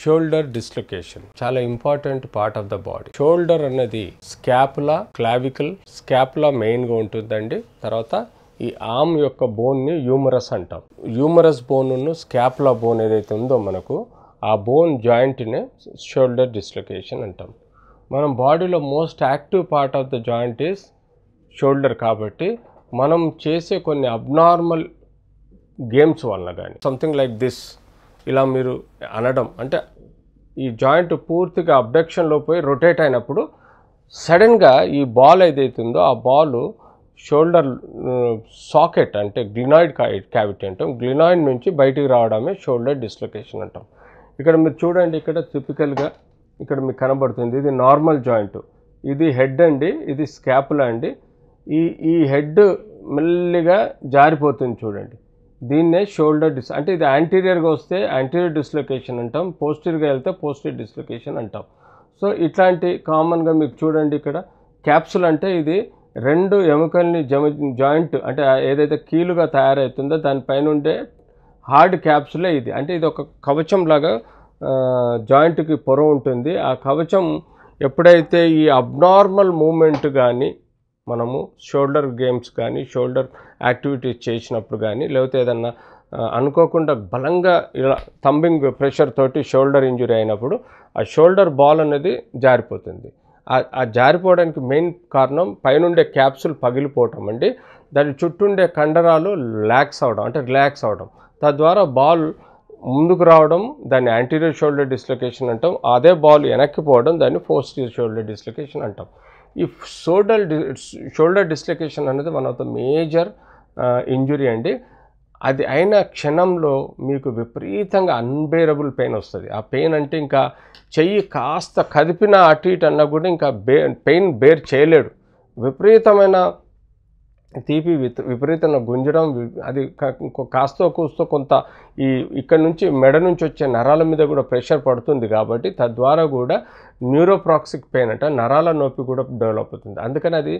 shoulder dislocation చాలా important part of the body shoulder అనేది scapula clavicle స్కాపులా మెయిన్గా ఉంటుందండి తర్వాత ఈ ఆమ్ యొక్క బోన్ని యూమరస్ అంటాం యూమరస్ బోన్ స్కాపులా బోన్ ఏదైతే ఉందో మనకు ఆ బోన్ జాయింట్నే షోల్డర్ డిస్లొకేషన్ అంటాం మనం బాడీలో most active part of the joint is shoulder కాబట్టి మనం చేసే కొన్ని అబ్నార్మల్ గేమ్స్ వలన కానీ సంథింగ్ లైక్ దిస్ ఇలా మీరు అనడం అంటే ఈ జాయింట్ పూర్తిగా అబ్డక్షన్లో పోయి రొటేట్ అయినప్పుడు సడన్గా ఈ బాల్ ఏదైతుందో ఆ బాల్ షోల్డర్ సాకెట్ అంటే గ్లినాయిడ్ క్యావిటీ అంటాం గ్లినాయిడ్ నుంచి బయటికి రావడమే షోల్డర్ డిస్లొకేషన్ అంటాం ఇక్కడ మీరు చూడండి ఇక్కడ టిపికల్గా ఇక్కడ మీకు కనబడుతుంది ఇది నార్మల్ జాయింట్ ఇది హెడ్ అండి ఇది స్కాపులా అండి ఈ ఈ హెడ్ మెల్లిగా జారిపోతుంది చూడండి దీన్నే షోల్డర్ డిస్ అంటే ఇది యాంటీరియర్గా వస్తే యాంటీరియర్ డిస్లొకేషన్ అంటాం పోస్టీరియర్గా వెళ్తే పోస్టీరియర్ డిస్లొకేషన్ అంటాం సో ఇట్లాంటి కామన్గా మీకు చూడండి ఇక్కడ క్యాప్సుల్ అంటే ఇది రెండు ఎముకల్ని జమ జాయింట్ అంటే ఏదైతే కీలుగా తయారవుతుందో దానిపైన ఉండే హార్డ్ క్యాప్సులే ఇది అంటే ఇది ఒక కవచం లాగా జాయింట్కి పొర ఉంటుంది ఆ కవచం ఎప్పుడైతే ఈ అబ్నార్మల్ మూమెంట్ కానీ మనము షోల్డర్ గేమ్స్ కానీ షోల్డర్ యాక్టివిటీస్ చేసినప్పుడు కానీ లేకపోతే ఏదన్నా అనుకోకుండా బలంగా ఇలా తంబింగ్ ప్రెషర్ తోటి షోల్డర్ ఇంజురీ అయినప్పుడు ఆ షోల్డర్ బాల్ అనేది జారిపోతుంది ఆ జారిపోవడానికి మెయిన్ కారణం పైనుండే క్యాప్సుల్ పగిలిపోవటం అండి దాని చుట్టుండే కండరాలు రిలాక్స్ అవడం అంటే రిలాక్స్ అవడం తద్వారా బాల్ ముందుకు రావడం దాన్ని యాంటీరియర్ షోల్డర్ డిస్లొకేషన్ అంటాం అదే బాల్ వెనక్కి పోవడం దాన్ని పోస్టీరియర్ షోల్డర్ డిస్లొకేషన్ అంటాం ఈ షోల్డర్ షోల్డర్ డిస్లొకేషన్ అనేది one of the major injury అండి అది అయిన క్షణంలో మీకు విపరీతంగా అన్బేరబుల్ పెయిన్ వస్తుంది ఆ పెయిన్ అంటే ఇంకా చెయ్యి కాస్త కదిపిన అటు ఇటు అన్నా కూడా ఇంకా బే పెయిన్ బేర్ చేయలేడు విపరీతమైన తీపి విపరీతంగా గుంజడం అది కాస్తో కూస్తో కొంత ఈ ఇక్కడ నుంచి మెడ నుంచి వచ్చే నరాల మీద కూడా ప్రెషర్ పడుతుంది కాబట్టి తద్వారా కూడా న్యూరోప్రాక్సిక్ పెయిన్ అంటే నరాల నొప్పి కూడా డెవలప్ అవుతుంది అందుకని అది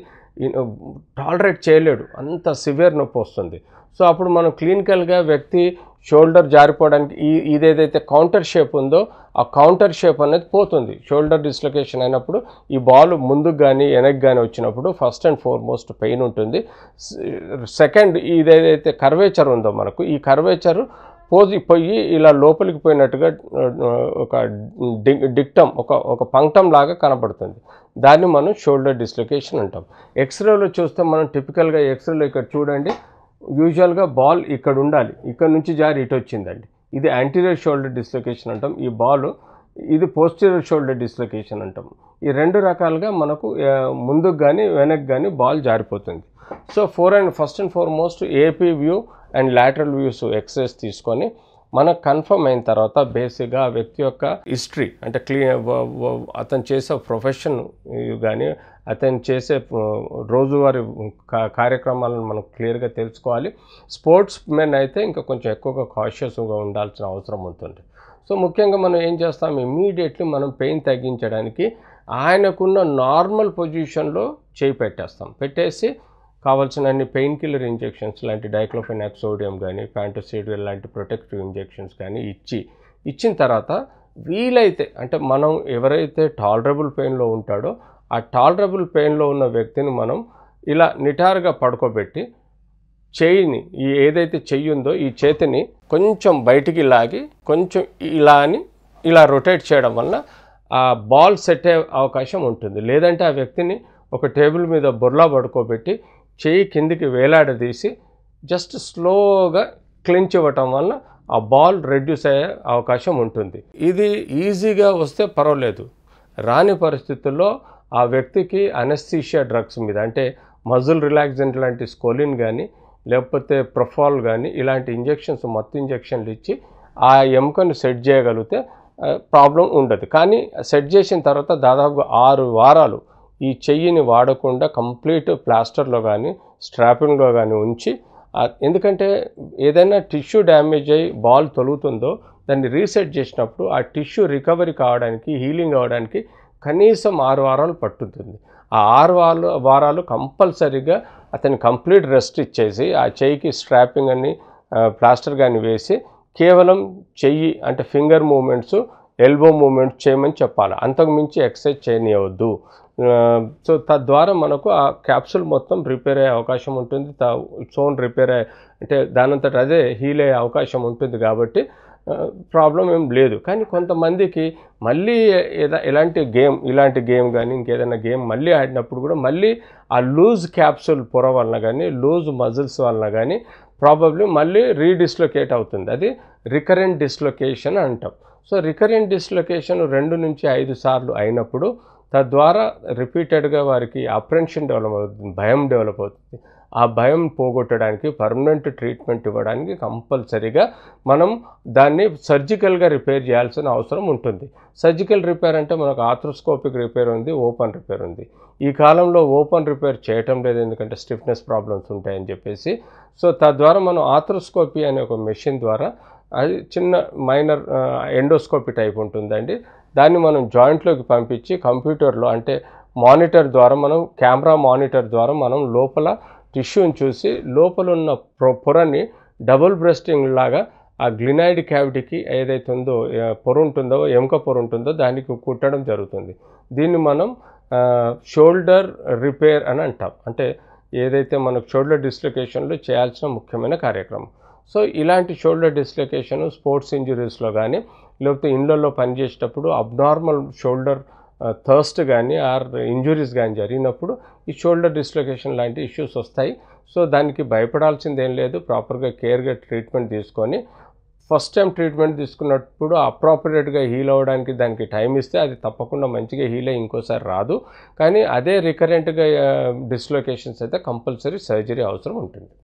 టాలరేట్ చేయలేడు అంత సివియర్ నొప్పి వస్తుంది సో అప్పుడు మనం క్లినికల్గా వ్యక్తి షోల్డర్ జారిపోవడానికి ఈ ఇదేదైతే కౌంటర్ షేప్ ఉందో ఆ కౌంటర్ షేప్ అనేది పోతుంది షోల్డర్ డిస్లొకేషన్ అయినప్పుడు ఈ బాల్ ముందుకు కానీ వెనక్కి కానీ వచ్చినప్పుడు ఫస్ట్ అండ్ ఫార్మోస్ట్ పెయిన్ ఉంటుంది సెకండ్ ఇదేదైతే కర్వేచర్ ఉందో మనకు ఈ కర్వేచర్ పోయి ఇలా లోపలికి పోయినట్టుగా ఒక డిక్టమ్ ఒక ఒక పంక్టం లాగా కనపడుతుంది దాన్ని మనం షోల్డర్ డిస్లొకేషన్ అంటాం ఎక్స్రేలో చూస్తే మనం టిపికల్గా ఎక్స్రేలో ఇక్కడ చూడండి యూజువల్గా బాల్ ఇక్కడ ఉండాలి ఇక్కడ నుంచి జారి ఇటు వచ్చిందండి ఇది యాంటీరియర్ షోల్డర్ డిస్లొకేషన్ అంటాం ఈ బాల్ ఇది పోస్టీరియర్ షోల్డర్ డిస్లొకేషన్ అంటాం ఈ రెండు రకాలుగా మనకు ముందుకు కానీ వెనక్కి కానీ బాల్ జారిపోతుంది so four and first and foremost AP view and lateral views exercise తీసుకొని మనకు కన్ఫర్మ్ అయిన తర్వాత బేసిక్గా ఆ వ్యక్తి యొక్క హిస్టరీ అంటే క్లీ అతను చేసే ప్రొఫెషన్ కానీ అతను చేసే రోజువారీ కార్యక్రమాలను మనం క్లియర్గా తెలుసుకోవాలి స్పోర్ట్స్ మెన్ అయితే ఇంకా కొంచెం ఎక్కువగా కాషియస్గా ఉండాల్సిన అవసరం ఉంటుంది సో ముఖ్యంగా మనం ఏం చేస్తాం ఇమీడియట్లీ మనం పెయిన్ తగ్గించడానికి ఆయనకున్న నార్మల్ పొజిషన్లో చేయి పెట్టేస్తాం పెట్టేసి కావాల్సిన అన్ని పెయిన్ కిల్లర్ ఇంజెక్షన్స్ లాంటి డైక్లోఫెనాక్ సోడియం కానీ ఫ్యాంటోసిడ్ లాంటి ప్రొటెక్టివ్ ఇంజెక్షన్స్ కానీ ఇచ్చి ఇచ్చిన తర్వాత వీలైతే అంటే మనం ఎవరైతే టాలరబుల్ పెయిన్లో ఉంటాడో ఆ టాలరబుల్ పెయిన్లో ఉన్న వ్యక్తిని మనం ఇలా నిటారుగా పడుకోబెట్టి చేయిని ఈ ఏదైతే చెయ్యి ఉందో ఈ చేతిని కొంచెం బయటికి లాగి కొంచెం ఇలా అని ఇలా రొటేట్ చేయడం వల్ల ఆ బాల్ సెట్ అయ్యే అవకాశం ఉంటుంది లేదంటే ఆ వ్యక్తిని ఒక టేబుల్ మీద బుర్లా పడుకోబెట్టి చేయి కిందికి వేలాడదీసి జస్ట్ స్లోగా క్లించ్ ఇవ్వటం వల్ల ఆ బాల్ రెడ్యూస్ అయ్యే అవకాశం ఉంటుంది ఇది ఈజీగా వస్తే పర్వాలేదు రాని పరిస్థితుల్లో ఆ వ్యక్తికి అనస్థీషియా డ్రగ్స్ మీద అంటే మజుల్ రిలాక్సెంట్ లాంటి స్కోలిన్ కానీ లేకపోతే ప్రొఫాల్ కానీ ఇలాంటి ఇంజెక్షన్స్ మత్తు ఇంజెక్షన్లు ఇచ్చి ఆ ఎముకను సెట్ చేయగలిగితే ప్రాబ్లం ఉండదు కానీ సెట్ చేసిన తర్వాత దాదాపు ఆరు వారాలు ఈ చెయ్యిని వాడకుండా కంప్లీట్ ప్లాస్టర్లో కానీ స్ట్రాపింగ్లో కానీ ఉంచి ఎందుకంటే ఏదైనా టిష్యూ డ్యామేజ్ అయ్యి బాల్ తొలుగుతుందో దాన్ని రీసెట్ చేసినప్పుడు ఆ టిష్యూ రికవరీ కావడానికి హీలింగ్ అవ్వడానికి కనీసం ఆరు వారాలు పట్టుతుంది ఆ ఆరు వారాలు వారాలు కంపల్సరీగా అతని కంప్లీట్ రెస్ట్ ఇచ్చేసి ఆ చెయ్యికి స్ట్రాపింగ్ అని ప్లాస్టర్ కానీ వేసి కేవలం చెయ్యి అంటే ఫింగర్ మూమెంట్స్ ఎల్బో మూమెంట్స్ చేయమని చెప్పాలి అంతకుమించి ఎక్సర్సైజ్ చేయనివ్వద్దు సో తద్వారా మనకు ఆ క్యాప్సూల్ మొత్తం రిపేర్ అయ్యే అవకాశం ఉంటుంది ఇట్స్ ఓన్ రిపేర్ అయ్యే అంటే దానంతట అదే హీల్ అయ్యే అవకాశం ఉంటుంది కాబట్టి ప్రాబ్లం ఏం లేదు కానీ కొంతమందికి మళ్ళీ ఏదా ఎలాంటి గేమ్ ఇలాంటి గేమ్ కానీ ఇంకేదైనా గేమ్ మళ్ళీ ఆడినప్పుడు కూడా మళ్ళీ ఆ లూజ్ క్యాప్సూల్ పొర వలన కానీ లూజ్ మజిల్స్ వలన కానీ ప్రాబబ్లీ మళ్ళీ రీడిస్లొకేట్ అవుతుంది అది రికరెంట్ డిస్లొకేషన్ అంటాం సో రికరెంట్ డిస్లొకేషన్ రెండు నుంచి ఐదు సార్లు అయినప్పుడు తద్వారా రిపీటెడ్గా వారికి అప్రెన్షన్ డెవలప్ అవుతుంది భయం డెవలప్ అవుతుంది ఆ భయం పోగొట్టడానికి పర్మనెంట్ ట్రీట్మెంట్ ఇవ్వడానికి కంపల్సరీగా మనం దాన్ని సర్జికల్గా రిపేర్ చేయాల్సిన అవసరం ఉంటుంది సర్జికల్ రిపేర్ అంటే మనకు ఆథ్రోస్కోపిక్ రిపేర్ ఉంది ఓపెన్ రిపేర్ ఉంది ఈ కాలంలో ఓపెన్ రిపేర్ చేయటం లేదు ఎందుకంటే స్టిఫ్నెస్ ప్రాబ్లమ్స్ ఉంటాయని చెప్పేసి సో తద్వారా మనం ఆథ్రోస్కోపీ అనే ఒక మెషిన్ ద్వారా అది చిన్న మైనర్ ఎండోస్కోపీ టైప్ ఉంటుందండి దాన్ని మనం జాయింట్లోకి పంపించి కంప్యూటర్లో అంటే మానిటర్ ద్వారా మనం కెమెరా మానిటర్ ద్వారా మనం లోపల టిష్యూని చూసి లోపల ఉన్న పొరని డబుల్ బ్రెస్టింగ్ లాగా ఆ గ్లినాయిడ్ క్యావిటీకి ఏదైతే ఉందో పొర ఉంటుందో ఎముక పొర ఉంటుందో దానికి కుట్టడం జరుగుతుంది దీన్ని మనం షోల్డర్ రిపేర్ అని అంటాం అంటే ఏదైతే మనకు షోల్డర్ డిస్లొకేషన్లో చేయాల్సిన ముఖ్యమైన కార్యక్రమం సో ఇలాంటి షోల్డర్ డిస్లొకేషన్ స్పోర్ట్స్ ఇంజురీస్లో కానీ లేకపోతే ఇండ్లలో పనిచేసేటప్పుడు అబ్నార్మల్ షోల్డర్ థర్స్ట్ కానీ ఆర్ ఇంజురీస్ కానీ జరిగినప్పుడు ఈ షోల్డర్ డిస్లొకేషన్ లాంటి ఇష్యూస్ వస్తాయి సో దానికి భయపడాల్సింది ఏం లేదు ప్రాపర్గా కేర్గా ట్రీట్మెంట్ తీసుకొని ఫస్ట్ టైం ట్రీట్మెంట్ తీసుకున్నప్పుడు అప్రాపరియేట్గా హీల్ అవ్వడానికి దానికి టైం ఇస్తే అది తప్పకుండా మంచిగా హీల్ అయ్యి ఇంకోసారి రాదు కానీ అదే రికరెంట్గా డిస్లొకేషన్స్ uh, అయితే కంపల్సరీ సర్జరీ అవసరం ఉంటుంది